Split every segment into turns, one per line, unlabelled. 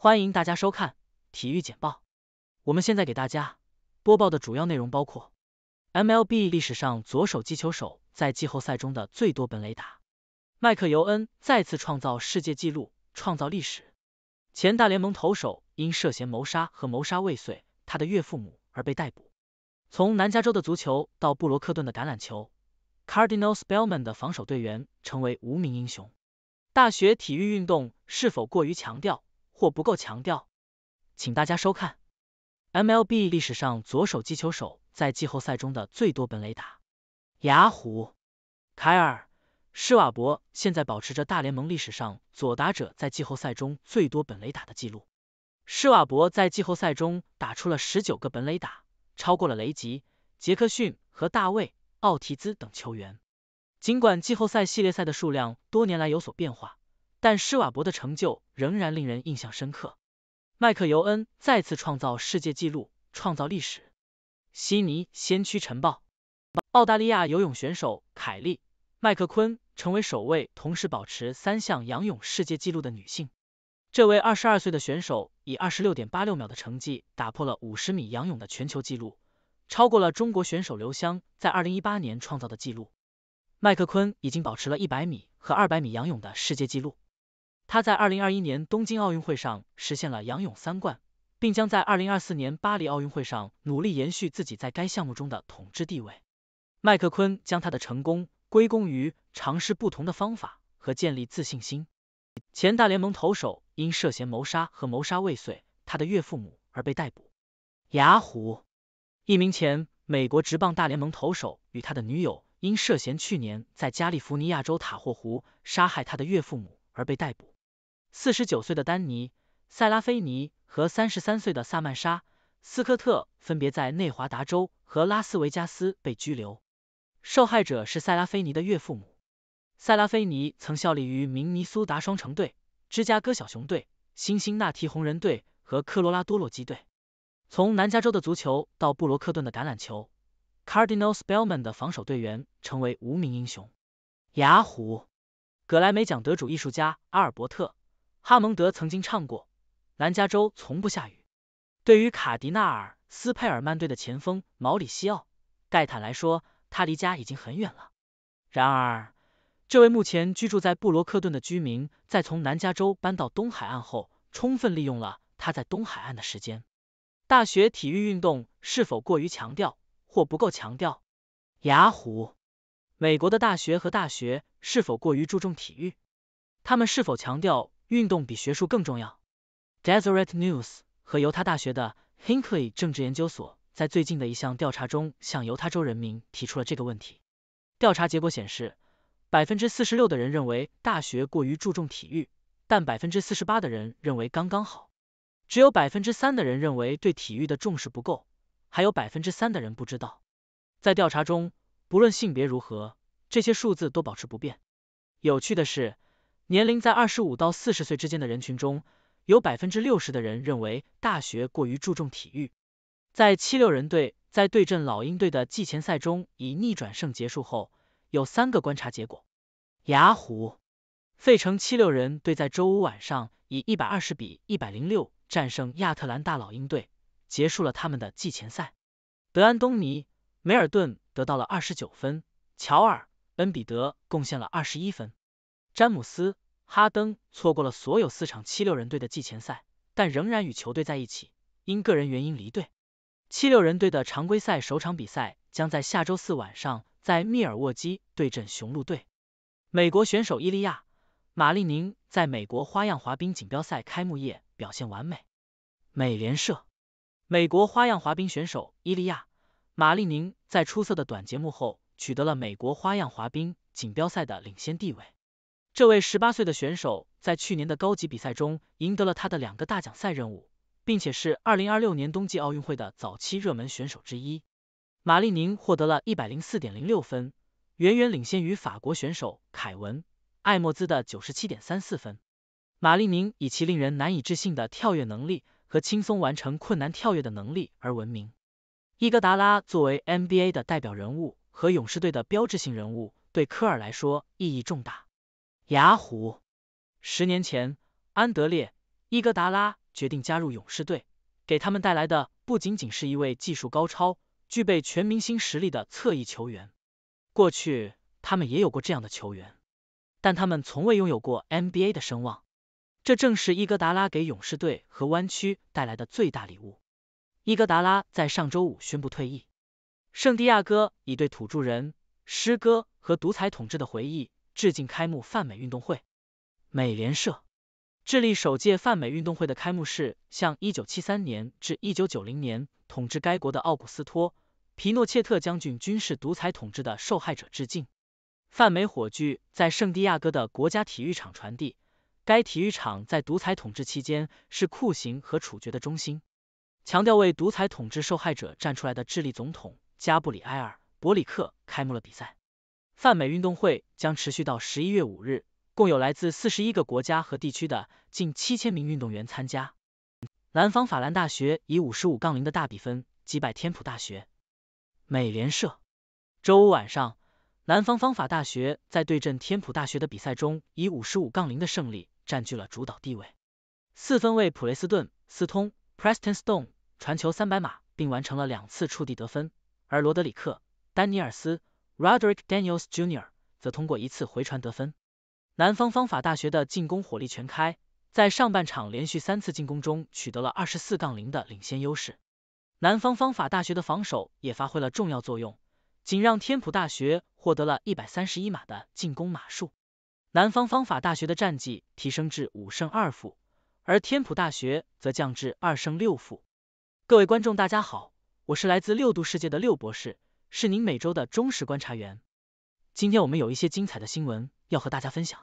欢迎大家收看体育简报。我们现在给大家播报的主要内容包括：MLB 历史上左手击球手在季后赛中的最多本垒打，麦克尤恩再次创造世界纪录，创造历史。前大联盟投手因涉嫌谋杀和谋杀未遂他的岳父母而被逮捕。从南加州的足球到布罗克顿的橄榄球，Cardinal Spellman 的防守队员成为无名英雄。大学体育运动是否过于强调？或不够强调，请大家收看 MLB 历史上左手击球手在季后赛中的最多本垒打。雅虎、凯尔·施瓦伯现在保持着大联盟历史上左打者在季后赛中最多本垒打的记录。施瓦伯在季后赛中打出了十九个本垒打，超过了雷吉、杰克逊和大卫·奥提兹等球员。尽管季后赛系列赛的数量多年来有所变化。但施瓦伯的成就仍然令人印象深刻。麦克尤恩再次创造世界纪录，创造历史。悉尼先驱晨报，澳大利亚游泳选手凯利·麦克昆成为首位同时保持三项仰泳世界纪录的女性。这位二十二岁的选手以二十六点八六秒的成绩打破了五十米仰泳的全球纪录，超过了中国选手刘湘在二零一八年创造的纪录。麦克昆已经保持了一百米和二百米仰泳的世界纪录。他在二零二一年东京奥运会上实现了仰泳三冠，并将在二零二四年巴黎奥运会上努力延续自己在该项目中的统治地位。麦克昆将他的成功归功于尝试不同的方法和建立自信心。前大联盟投手因涉嫌谋杀和谋杀未遂他的岳父母而被逮捕。雅虎一名前美国职棒大联盟投手与他的女友因涉嫌去年在加利福尼亚州塔霍湖杀害他的岳父母而被逮捕。四十九岁的丹尼·塞拉菲尼和三十三岁的萨曼莎·斯科特分别在内华达州和拉斯维加斯被拘留。受害者是塞拉菲尼的岳父母。塞拉菲尼曾效力于明尼苏达双城队、芝加哥小熊队、辛辛那提红人队和科罗拉多洛基队。从南加州的足球到布罗克顿的橄榄球，Cardinal Spellman 的防守队员成为无名英雄。雅虎，格莱美奖得主艺术家阿尔伯特。哈蒙德曾经唱过《南加州从不下雨》。对于卡迪纳尔斯佩尔曼队的前锋毛里西奥盖坦来说，他离家已经很远了。然而，这位目前居住在布罗克顿的居民，在从南加州搬到东海岸后，充分利用了他在东海岸的时间。大学体育运动是否过于强调或不够强调？雅虎，美国的大学和大学是否过于注重体育？他们是否强调？运动比学术更重要。Deseret News 和犹他大学的 Hinckley 政治研究所，在最近的一项调查中，向犹他州人民提出了这个问题。调查结果显示，百分之四十六的人认为大学过于注重体育，但百分之四十八的人认为刚刚好，只有百分之三的人认为对体育的重视不够，还有百分之三的人不知道。在调查中，不论性别如何，这些数字都保持不变。有趣的是。年龄在二十五到四十岁之间的人群中，有百分之六十的人认为大学过于注重体育。在七六人队在对阵老鹰队的季前赛中以逆转胜结束后，有三个观察结果。雅虎，费城七六人队在周五晚上以一百二十比一百零六战胜亚特兰大老鹰队，结束了他们的季前赛。德安东尼、梅尔顿得到了二十九分，乔尔·恩比德贡献了二十一分。詹姆斯、哈登错过了所有四场七六人队的季前赛，但仍然与球队在一起。因个人原因离队。七六人队的常规赛首场比赛将在下周四晚上在密尔沃基对阵雄鹿队。美国选手伊利亚·玛丽宁在美国花样滑冰锦标赛开幕夜表现完美。美联社，美国花样滑冰选手伊利亚·玛丽宁在出色的短节目后，取得了美国花样滑冰锦标赛的领先地位。这位十八岁的选手在去年的高级比赛中赢得了他的两个大奖赛任务，并且是二零二六年冬季奥运会的早期热门选手之一。玛丽宁获得了一百零四点零六分，远远领先于法国选手凯文·艾莫兹的九十七点三四分。玛丽宁以其令人难以置信的跳跃能力和轻松完成困难跳跃的能力而闻名。伊戈达拉作为 NBA 的代表人物和勇士队的标志性人物，对科尔来说意义重大。雅虎，十年前，安德烈·伊戈达拉决定加入勇士队，给他们带来的不仅仅是一位技术高超、具备全明星实力的侧翼球员。过去，他们也有过这样的球员，但他们从未拥有过 NBA 的声望。这正是伊戈达拉给勇士队和湾区带来的最大礼物。伊戈达拉在上周五宣布退役。圣地亚哥以对土著人、诗歌和独裁统治的回忆。致敬开幕泛美运动会，美联社。智利首届泛美运动会的开幕式向一九七三年至一九九零年统治该国的奥古斯托·皮诺切特将军军事独裁统治的受害者致敬。泛美火炬在圣地亚哥的国家体育场传递，该体育场在独裁统治期间是酷刑和处决的中心。强调为独裁统治受害者站出来的智利总统加布里埃尔·伯里克开幕了比赛。泛美运动会将持续到十一月五日，共有来自四十一个国家和地区的近七千名运动员参加。南方法兰大学以五十五杠零的大比分击败天普大学。美联社周五晚上，南方方法大学在对阵天普大学的比赛中以五十五杠零的胜利占据了主导地位。四分卫普雷斯顿斯通 （Preston Stone） 传球三百码，并完成了两次触地得分，而罗德里克丹尼尔斯。Roderick Daniels Jr. 则通过一次回传得分。南方方法大学的进攻火力全开，在上半场连续三次进攻中取得了二十四杠零的领先优势。南方方法大学的防守也发挥了重要作用，仅让天普大学获得了一百三十一码的进攻码数。南方方法大学的战绩提升至五胜二负，而天普大学则降至二胜六负。各位观众，大家好，我是来自六度世界的六博士。是您每周的忠实观察员。今天我们有一些精彩的新闻要和大家分享。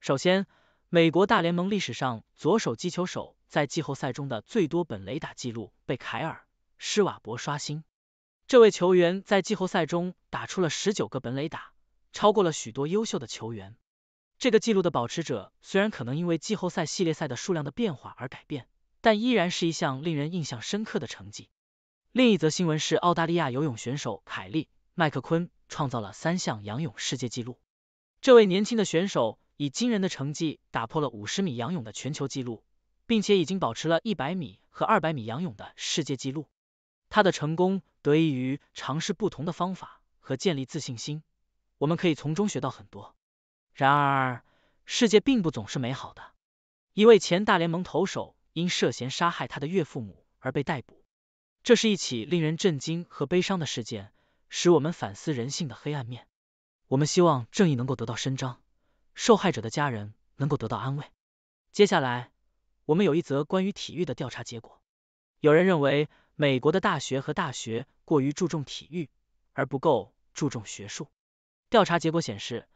首先，美国大联盟历史上左手击球手在季后赛中的最多本垒打记录被凯尔·施瓦伯刷新。这位球员在季后赛中打出了十九个本垒打，超过了许多优秀的球员。这个记录的保持者虽然可能因为季后赛系列赛的数量的变化而改变，但依然是一项令人印象深刻的成绩。另一则新闻是，澳大利亚游泳选手凯利·麦克昆创造了三项仰泳世界纪录。这位年轻的选手以惊人的成绩打破了五十米仰泳的全球纪录，并且已经保持了一百米和二百米仰泳的世界纪录。他的成功得益于尝试不同的方法和建立自信心。我们可以从中学到很多。然而，世界并不总是美好的。一位前大联盟投手因涉嫌杀害他的岳父母而被逮捕。这是一起令人震惊和悲伤的事件，使我们反思人性的黑暗面。我们希望正义能够得到伸张，受害者的家人能够得到安慰。接下来，我们有一则关于体育的调查结果。有人认为美国的大学和大学过于注重体育，而不够注重学术。调查结果显示，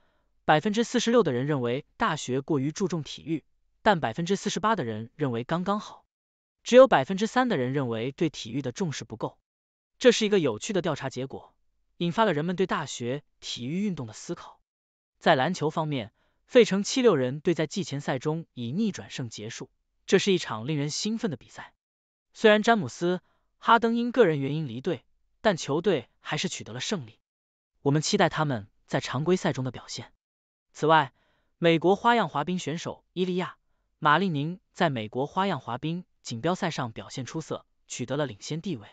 百分之四十六的人认为大学过于注重体育，但百分之四十八的人认为刚刚好。只有百分之三的人认为对体育的重视不够，这是一个有趣的调查结果，引发了人们对大学体育运动的思考。在篮球方面，费城七六人队在季前赛中以逆转胜结束，这是一场令人兴奋的比赛。虽然詹姆斯、哈登因个人原因离队，但球队还是取得了胜利。我们期待他们在常规赛中的表现。此外，美国花样滑冰选手伊利亚·玛丽宁在美国花样滑冰。锦标赛上表现出色，取得了领先地位。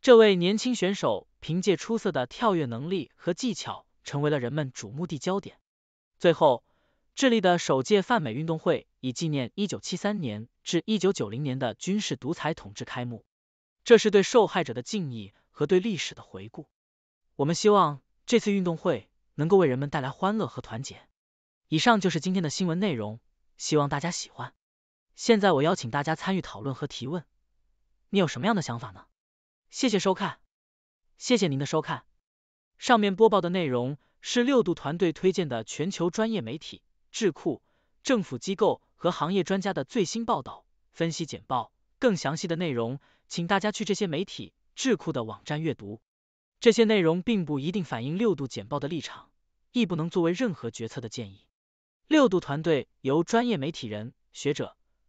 这位年轻选手凭借出色的跳跃能力和技巧，成为了人们瞩目的焦点。最后，智利的首届泛美运动会以纪念一九七三年至一九九零年的军事独裁统治开幕，这是对受害者的敬意和对历史的回顾。我们希望这次运动会能够为人们带来欢乐和团结。以上就是今天的新闻内容，希望大家喜欢。现在我邀请大家参与讨论和提问，你有什么样的想法呢？谢谢收看，谢谢您的收看。上面播报的内容是六度团队推荐的全球专业媒体、智库、政府机构和行业专家的最新报道、分析简报。更详细的内容，请大家去这些媒体、智库的网站阅读。这些内容并不一定反映六度简报的立场，亦不能作为任何决策的建议。六度团队由专业媒体人、学者。